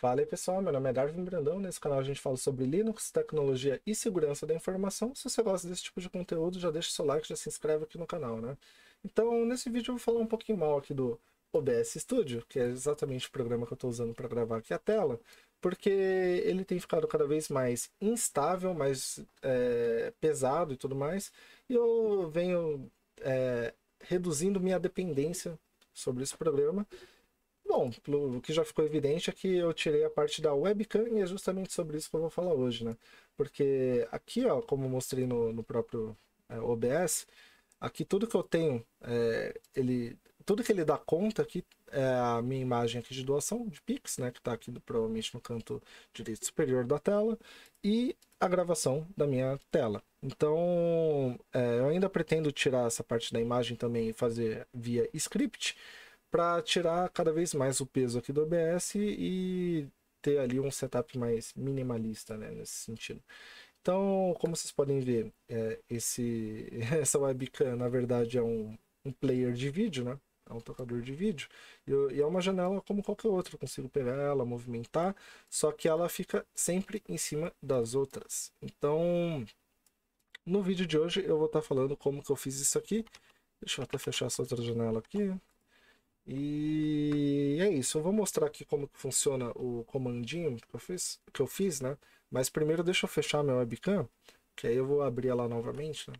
Fala aí pessoal, meu nome é Darwin Brandão, nesse canal a gente fala sobre Linux, tecnologia e segurança da informação. Se você gosta desse tipo de conteúdo, já deixa o seu like, já se inscreve aqui no canal, né? Então, nesse vídeo eu vou falar um pouquinho mal aqui do OBS Studio, que é exatamente o programa que eu estou usando para gravar aqui a tela, porque ele tem ficado cada vez mais instável, mais é, pesado e tudo mais, e eu venho é, reduzindo minha dependência sobre esse programa, Bom, o que já ficou evidente é que eu tirei a parte da webcam e é justamente sobre isso que eu vou falar hoje, né? Porque aqui, ó, como mostrei no, no próprio é, OBS, aqui tudo que eu tenho, é, ele, tudo que ele dá conta aqui é a minha imagem aqui de doação, de Pix, né? Que está aqui provavelmente no canto direito superior da tela, e a gravação da minha tela. Então, é, eu ainda pretendo tirar essa parte da imagem também e fazer via script, para tirar cada vez mais o peso aqui do OBS e ter ali um setup mais minimalista né, nesse sentido. Então, como vocês podem ver, é, esse, essa webcam na verdade é um, um player de vídeo, né? É um tocador de vídeo. E, e, é uma janela como qualquer outra. Eu consigo pegar ela, movimentar, só que ela fica sempre em cima das outras. Então, no vídeo de hoje eu vou estar tá falando como que eu fiz isso aqui. Deixa eu até fechar essa outra janela aqui. E é isso, eu vou mostrar aqui como funciona o comandinho que eu fiz, que eu fiz né? Mas primeiro deixa eu fechar meu webcam, que aí eu vou abrir ela novamente, né?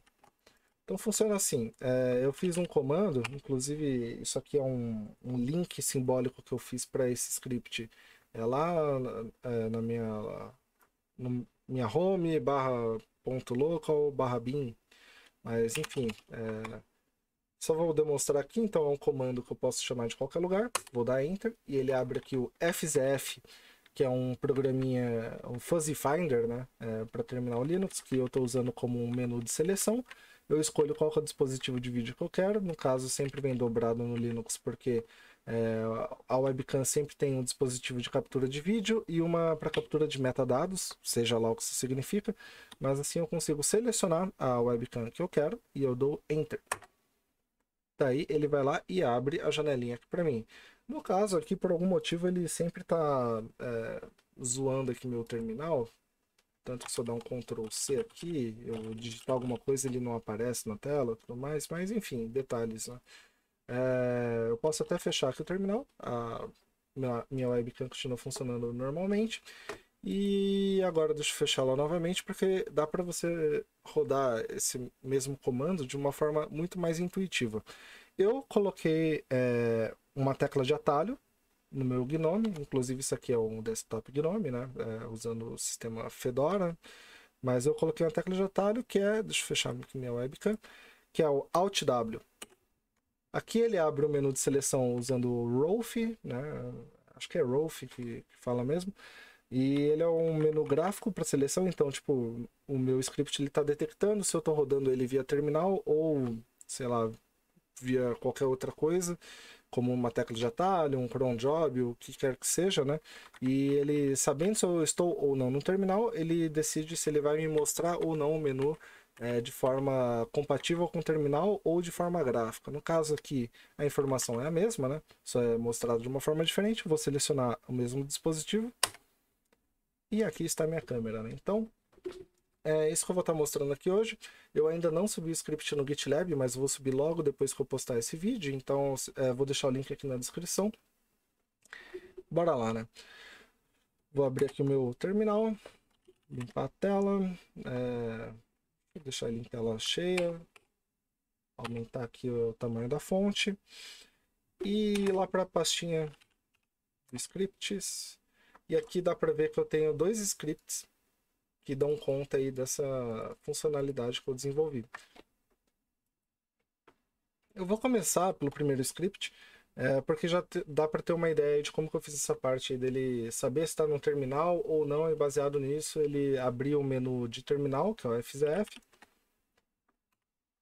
Então funciona assim, é, eu fiz um comando, inclusive isso aqui é um, um link simbólico que eu fiz para esse script é lá é, na minha, no, minha home barra ponto local barra bin, mas enfim, é, só vou demonstrar aqui, então é um comando que eu posso chamar de qualquer lugar. Vou dar Enter e ele abre aqui o FZF, que é um programinha, um Fuzzy Finder, né? É, para terminal Linux, que eu estou usando como um menu de seleção. Eu escolho qual é o dispositivo de vídeo que eu quero. No caso, sempre vem dobrado no Linux, porque é, a webcam sempre tem um dispositivo de captura de vídeo e uma para captura de metadados, seja lá o que isso significa. Mas assim eu consigo selecionar a webcam que eu quero e eu dou Enter. Daí tá ele vai lá e abre a janelinha aqui para mim. No caso aqui, por algum motivo, ele sempre está é, eh, zoando aqui meu terminal. Tanto que se eu dar um Ctrl C aqui, eu digitar alguma coisa, ele não aparece na tela tudo mais. Mas enfim, detalhes. Né? É, eu posso até fechar aqui o terminal. A minha, minha webcam continua funcionando normalmente. E agora deixa eu fechar lá novamente, porque dá para você rodar esse mesmo comando de uma forma muito mais intuitiva. Eu coloquei é, uma tecla de atalho no meu Gnome, inclusive isso aqui é um desktop Gnome, né? É, usando o sistema Fedora, mas eu coloquei uma tecla de atalho que é, deixa eu fechar aqui minha webcam, que é o Alt W. Aqui ele abre o menu de seleção usando o Rolf, né? Acho que é Rolf que, que fala mesmo. E ele é um menu gráfico para seleção, então, tipo, o meu script ele tá detectando se eu estou rodando ele via terminal ou, sei lá, via qualquer outra coisa, como uma tecla de atalho, um cron job, o que quer que seja, né? E ele, sabendo se eu estou ou não no terminal, ele decide se ele vai me mostrar ou não o menu é, de forma compatível com o terminal ou de forma gráfica. No caso aqui, a informação é a mesma, né? Só é mostrado de uma forma diferente. Vou selecionar o mesmo dispositivo e aqui está minha câmera, né? Então, é isso que eu vou estar tá mostrando aqui hoje. Eu ainda não subi o script no GitLab, mas vou subir logo depois que eu postar esse vídeo. Então, é, vou deixar o link aqui na descrição. Bora lá, né? Vou abrir aqui o meu terminal, limpar a tela, é, vou deixar ele em tela cheia, aumentar aqui o tamanho da fonte e ir lá para a pastinha scripts e aqui dá para ver que eu tenho dois scripts que dão conta aí dessa funcionalidade que eu desenvolvi. Eu vou começar pelo primeiro script, é, porque já dá para ter uma ideia de como que eu fiz essa parte dele saber se está no terminal ou não, e baseado nisso ele abriu o menu de terminal, que é o FZF,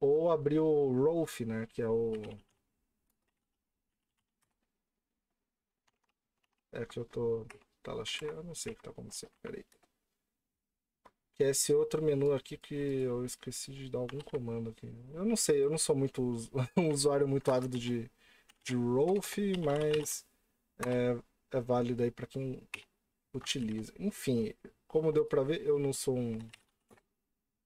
ou abriu o ROLF, né, que é o... É que eu tô tela cheia, eu não sei o que tá acontecendo, peraí. Que é esse outro menu aqui que eu esqueci de dar algum comando aqui. Eu não sei, eu não sou muito um usuário muito ávido de, de Rolf, mas é, é válido aí para quem utiliza. Enfim, como deu para ver, eu não sou um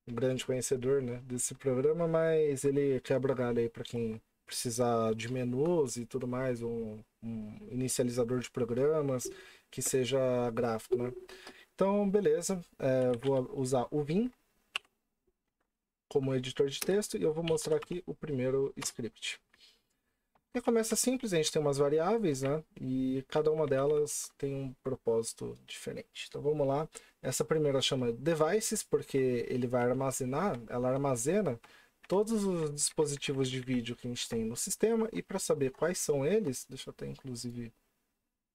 grande conhecedor né, desse programa, mas ele quebra galho aí para quem precisar de menus e tudo mais, um, um inicializador de programas que seja gráfico, né? Então, beleza, é, vou usar o Vim como editor de texto e eu vou mostrar aqui o primeiro script. E começa simples, a gente tem umas variáveis, né? E cada uma delas tem um propósito diferente. Então vamos lá. Essa primeira chama devices, porque ele vai armazenar, ela armazena todos os dispositivos de vídeo que a gente tem no sistema. E para saber quais são eles, deixa eu até inclusive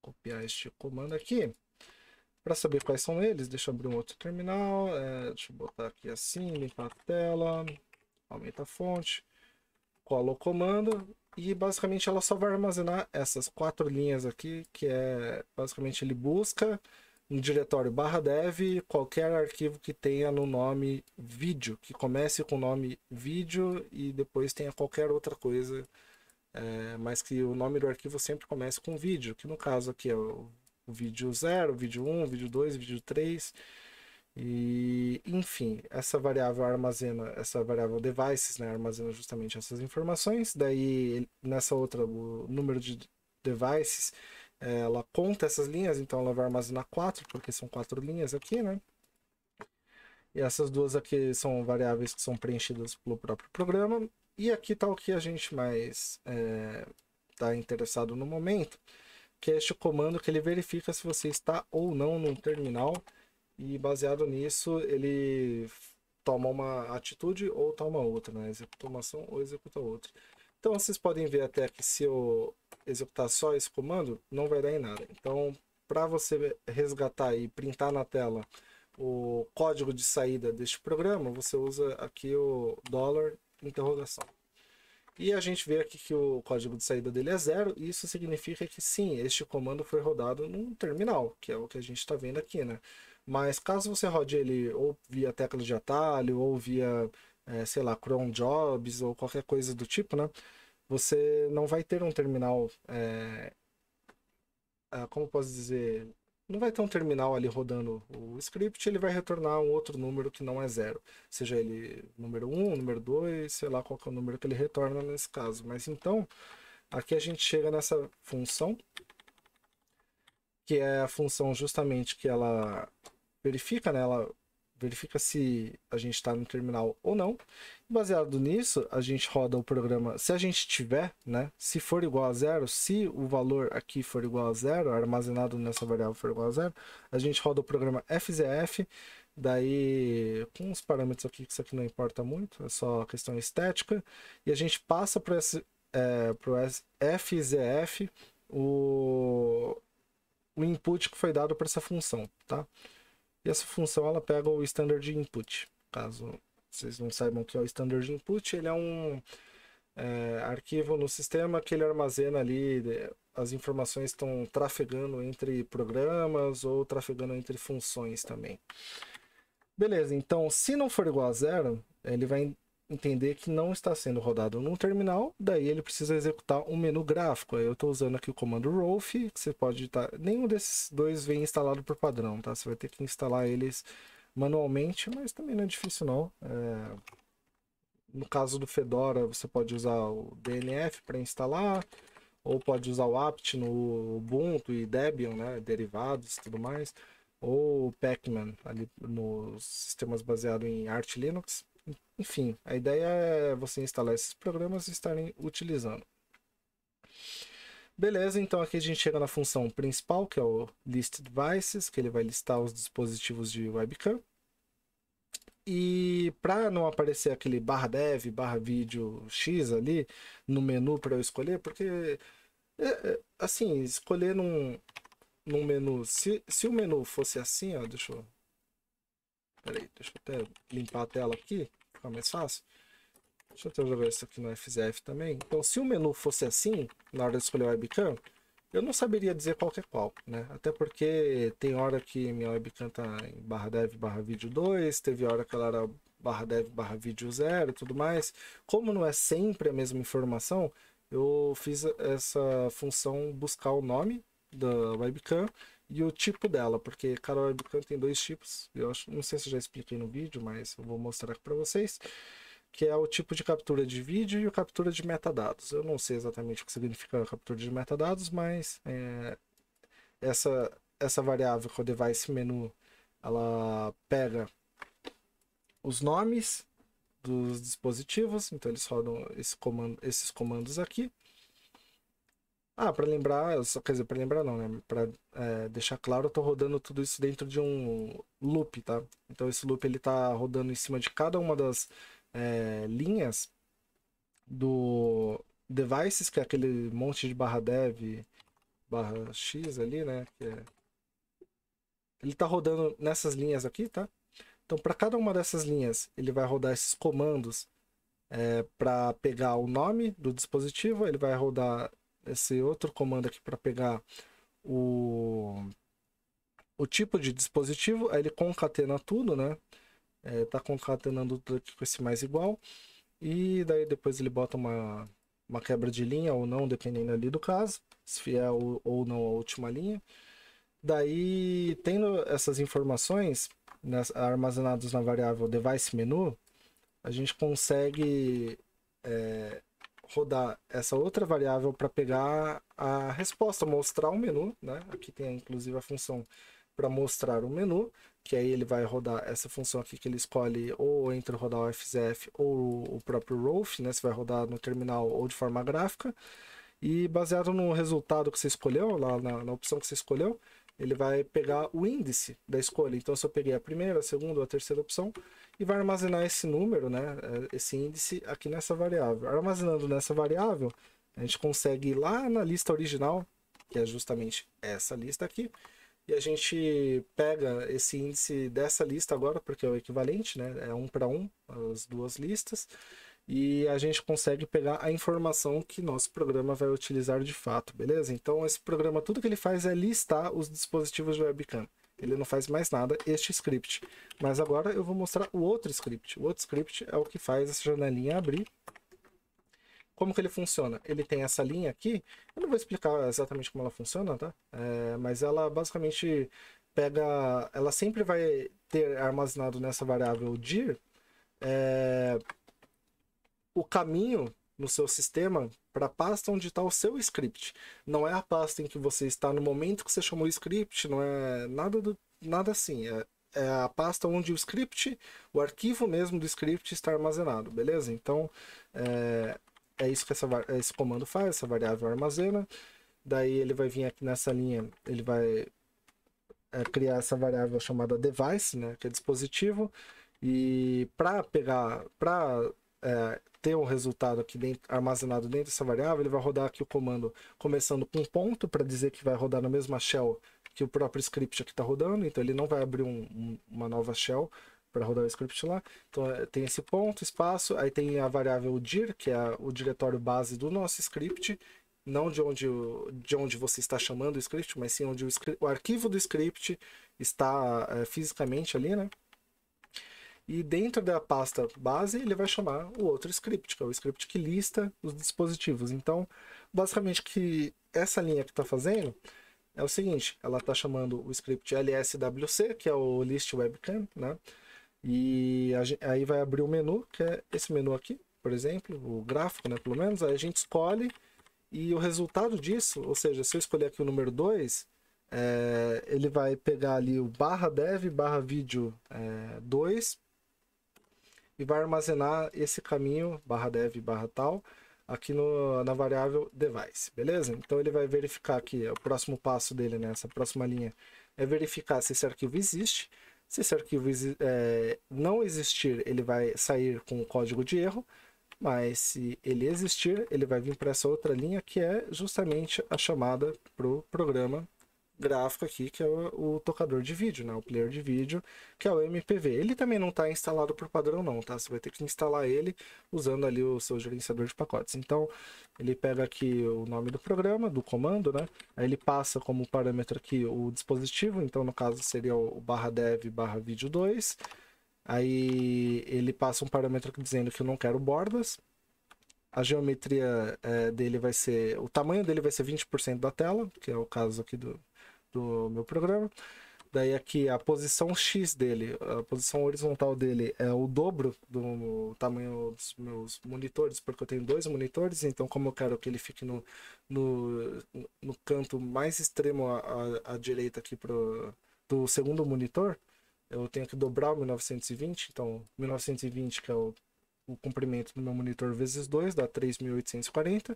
copiar este comando aqui. Para saber quais são eles, deixa eu abrir um outro terminal. É, deixa eu botar aqui assim, limpar a tela, aumenta a fonte, cola o comando. E basicamente ela só vai armazenar essas quatro linhas aqui, que é basicamente ele busca no diretório barra dev qualquer arquivo que tenha no nome vídeo, que comece com o nome vídeo e depois tenha qualquer outra coisa é, mas que o nome do arquivo sempre começa com vídeo, que no caso aqui é o, o vídeo 0, vídeo 1, um, vídeo 2, vídeo 3, e enfim, essa variável armazena, essa variável devices, né, armazena justamente essas informações, daí nessa outra, o número de devices, é, ela conta essas linhas, então ela vai armazenar 4, porque são quatro linhas aqui, né, e essas duas aqui são variáveis que são preenchidas pelo próprio programa. E aqui está o que a gente mais está eh, é, interessado no momento, que é este comando que ele verifica se você está ou não no terminal e baseado nisso ele toma uma atitude ou toma outra, né? executa uma ação ou executa outra. Então vocês podem ver até que se eu executar só esse comando, não vai dar em nada. Então para você resgatar e printar na tela o código de saída deste programa, você usa aqui o dólar interrogação. E a gente vê aqui que o código de saída dele é zero, e isso significa que sim, este comando foi rodado num terminal, que é o que a gente está vendo aqui, né? Mas caso você rode ele ou via tecla de atalho, ou via, é, sei lá, Chrome Jobs, ou qualquer coisa do tipo, né? Você não vai ter um terminal, é, é, como posso dizer, não vai ter um terminal ali rodando o script, ele vai retornar um outro número que não é zero. Seja ele número 1, um, número 2, sei lá qual é o número que ele retorna nesse caso. Mas então, aqui a gente chega nessa função, que é a função justamente que ela verifica, né? Ela verifica se a gente está no terminal ou não. Baseado nisso, a gente roda o programa. Se a gente tiver, né? Se for igual a zero, se o valor aqui for igual a zero, armazenado nessa variável for igual a zero, a gente roda o programa FZF. Daí, com os parâmetros aqui, que isso aqui não importa muito, é só questão estética. E a gente passa para esse é, pro FZF o, o input que foi dado para essa função, tá? E essa função ela pega o standard input. Caso vocês não saibam o que é o standard input, ele é um é, arquivo no sistema que ele armazena ali é, as informações estão trafegando entre programas ou trafegando entre funções também. Beleza, então se não for igual a zero, ele vai entender que não está sendo rodado num terminal, daí ele precisa executar um menu gráfico. Eu estou usando aqui o comando Rolf, que você pode estar. Tá, nenhum desses dois vem instalado por padrão, tá? Você vai ter que instalar eles manualmente, mas também não é difícil não. É... No caso do Fedora, você pode usar o DNF para instalar, ou pode usar o apt no Ubuntu e Debian, né? Derivados e tudo mais. Ou Pacman ali nos sistemas baseados em Arch Linux enfim, a ideia é você instalar esses programas e estarem utilizando. Beleza, então aqui a gente chega na função principal, que é o list devices, que ele vai listar os dispositivos de webcam. E para não aparecer aquele barra dev, barra vídeo X ali no menu para eu escolher, porque é, é, assim, escolher num, num menu, se, se o menu fosse assim, ó, deixa eu, peraí, deixa eu até limpar a tela aqui ficar mais fácil. Deixa eu trabalhar isso aqui no FZF também. Então, se o menu fosse assim, na hora de escolher a webcam, eu não saberia dizer qual que é qual, né? Até porque tem hora que minha webcam tá em barra dev barra vídeo 2, teve hora que ela era barra dev barra vídeo 0 e tudo mais. Como não é sempre a mesma informação, eu fiz essa função buscar o nome da webcam e o tipo dela, porque Carol Webcam tem dois tipos, eu acho, não sei se eu já expliquei no vídeo, mas eu vou mostrar aqui para vocês, que é o tipo de captura de vídeo e o captura de metadados. Eu não sei exatamente o que significa captura de metadados, mas é, essa, essa variável que o device menu, ela pega os nomes dos dispositivos, então eles rodam esse comando, esses comandos aqui, ah, para lembrar, só, quer dizer, para lembrar não, né? Para é, deixar claro, eu tô rodando tudo isso dentro de um loop, tá? Então esse loop ele tá rodando em cima de cada uma das é, linhas do devices, que é aquele monte de barra dev, barra x ali, né? Que é... Ele tá rodando nessas linhas aqui, tá? Então para cada uma dessas linhas ele vai rodar esses comandos é, para pegar o nome do dispositivo, ele vai rodar esse outro comando aqui para pegar o, o tipo de dispositivo. Aí ele concatena tudo, né? É, tá concatenando tudo aqui com esse mais igual. E daí depois ele bota uma, uma quebra de linha ou não, dependendo ali do caso. Se fiel ou não a última linha. Daí, tendo essas informações né, armazenadas na variável device menu, a gente consegue é, rodar essa outra variável para pegar a resposta, mostrar o menu, né? Aqui tem inclusive a função para mostrar o menu, que aí ele vai rodar essa função aqui que ele escolhe ou entre rodar o FZF ou o próprio Rolf né? Você vai rodar no terminal ou de forma gráfica. E baseado no resultado que você escolheu, lá na, na opção que você escolheu, ele vai pegar o índice da escolha. Então, se eu peguei a primeira, a segunda ou a terceira opção, e vai armazenar esse número, né, é, esse índice aqui nessa variável. Armazenando nessa variável, a gente consegue ir lá na lista original, que é justamente essa lista aqui, e a gente pega esse índice dessa lista agora, porque é o equivalente, né, é um para um, as duas listas, e a gente consegue pegar a informação que nosso programa vai utilizar de fato, beleza? Então esse programa, tudo que ele faz é listar os dispositivos de webcam. Ele não faz mais nada, este script. Mas agora eu vou mostrar o outro script. O outro script é o que faz essa janelinha abrir. Como que ele funciona? Ele tem essa linha aqui, eu não vou explicar exatamente como ela funciona, tá? É, mas ela basicamente pega... Ela sempre vai ter armazenado nessa variável dir é, o caminho no seu sistema para a pasta onde está o seu script. Não é a pasta em que você está no momento que você chamou o script, não é nada, do, nada assim. É, é a pasta onde o script, o arquivo mesmo do script está armazenado, beleza? Então, é, é isso que essa, esse comando faz, essa variável armazena. Daí ele vai vir aqui nessa linha, ele vai é, criar essa variável chamada device, né, que é dispositivo. E para pegar, para é, ter o um resultado aqui dentro, armazenado dentro dessa variável, ele vai rodar aqui o comando começando com um ponto para dizer que vai rodar na mesma shell que o próprio script aqui está rodando, então ele não vai abrir um, um, uma nova shell para rodar o script lá. Então é, tem esse ponto, espaço, aí tem a variável dir, que é o diretório base do nosso script, não de onde, de onde você está chamando o script, mas sim onde o, script, o arquivo do script está é, fisicamente ali, né? E dentro da pasta base, ele vai chamar o outro script, que é o script que lista os dispositivos. Então, basicamente, que essa linha que está fazendo é o seguinte, ela está chamando o script lswc, que é o list webcam, né? E a, aí vai abrir o menu, que é esse menu aqui, por exemplo, o gráfico, né, pelo menos. Aí a gente escolhe e o resultado disso, ou seja, se eu escolher aqui o número 2, é, eh, ele vai pegar ali o barra dev barra vídeo 2, eh, é, e vai armazenar esse caminho, barra dev, barra tal, aqui no, na variável device, beleza? Então ele vai verificar aqui, o próximo passo dele nessa né, próxima linha é verificar se esse arquivo existe. Se esse arquivo é, não existir, ele vai sair com o código de erro, mas se ele existir, ele vai vir para essa outra linha que é justamente a chamada para o programa gráfico aqui, que é o, o, tocador de vídeo, né? O player de vídeo, que é o MPV. Ele também não está instalado por padrão não, tá? Você vai ter que instalar ele usando ali o seu gerenciador de pacotes. Então, ele pega aqui o nome do programa, do comando, né? Aí ele passa como parâmetro aqui o dispositivo, então no caso seria o barra dev barra vídeo 2. Aí ele passa um parâmetro dizendo que eu não quero bordas, a geometria é, dele vai ser. O tamanho dele vai ser 20% da tela, que é o caso aqui do, do meu programa. Daí aqui a posição X dele, a posição horizontal dele é o dobro do tamanho dos meus monitores, porque eu tenho dois monitores, então como eu quero que ele fique no, no, no canto mais extremo à, à direita aqui pro, do segundo monitor, eu tenho que dobrar o 1920, então 1920 que é o, o comprimento do meu monitor vezes 2, dá 3840,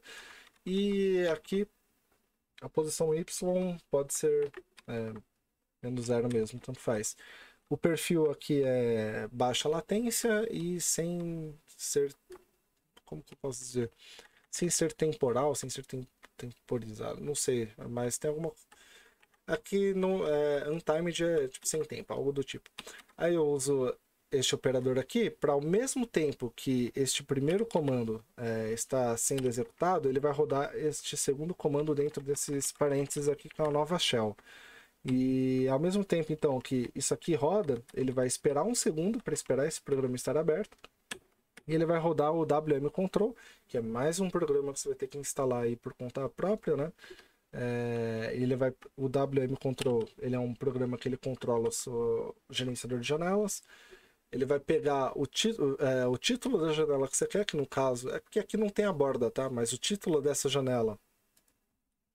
e aqui a posição Y pode ser é, menos zero mesmo, tanto faz. O perfil aqui é baixa latência e sem ser. Como que eu posso dizer? Sem ser temporal, sem ser tem, temporizado. Não sei, mas tem alguma. Aqui no é, untimed é tipo sem tempo, algo do tipo. Aí eu uso este operador aqui, para ao mesmo tempo que este primeiro comando é, está sendo executado, ele vai rodar este segundo comando dentro desses parênteses aqui, que é uma nova shell. E ao mesmo tempo, então, que isso aqui roda, ele vai esperar um segundo para esperar esse programa estar aberto. E ele vai rodar o WM Control, que é mais um programa que você vai ter que instalar aí por conta própria, né? É, ele vai, o WM Control, ele é um programa que ele controla o seu gerenciador de janelas ele vai pegar o, é, o título da janela que você quer, que no caso, é porque aqui não tem a borda, tá? Mas o título dessa janela.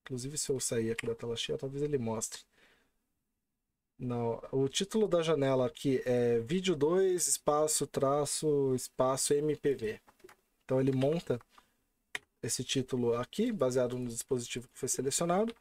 Inclusive, se eu sair aqui da tela cheia, talvez ele mostre. Não, o título da janela aqui é vídeo 2, espaço, traço, espaço, MPV. Então ele monta esse título aqui, baseado no dispositivo que foi selecionado.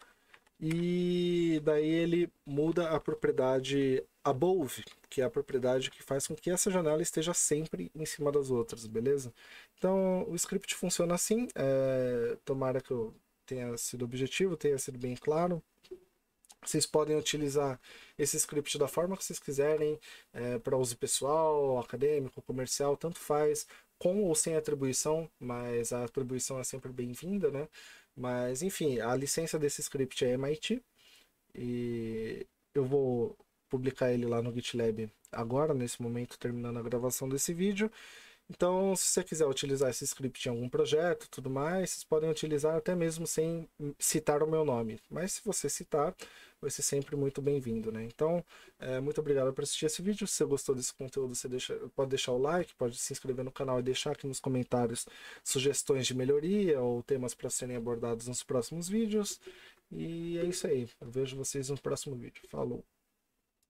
E daí ele muda a propriedade above, que é a propriedade que faz com que essa janela esteja sempre em cima das outras, beleza? Então o script funciona assim, é, tomara que eu tenha sido objetivo, tenha sido bem claro. Vocês podem utilizar esse script da forma que vocês quiserem, é, para uso pessoal, acadêmico, comercial, tanto faz, com ou sem atribuição, mas a atribuição é sempre bem-vinda, né? Mas, enfim, a licença desse script é MIT. E eu vou publicar ele lá no GitLab agora, nesse momento, terminando a gravação desse vídeo. Então, se você quiser utilizar esse script em algum projeto, tudo mais, vocês podem utilizar até mesmo sem citar o meu nome. Mas se você citar, vai ser sempre muito bem-vindo, né? Então, é, muito obrigado por assistir esse vídeo. Se você gostou desse conteúdo, você deixa, pode deixar o like, pode se inscrever no canal e deixar aqui nos comentários sugestões de melhoria ou temas para serem abordados nos próximos vídeos. E é isso aí. Eu vejo vocês no próximo vídeo. Falou!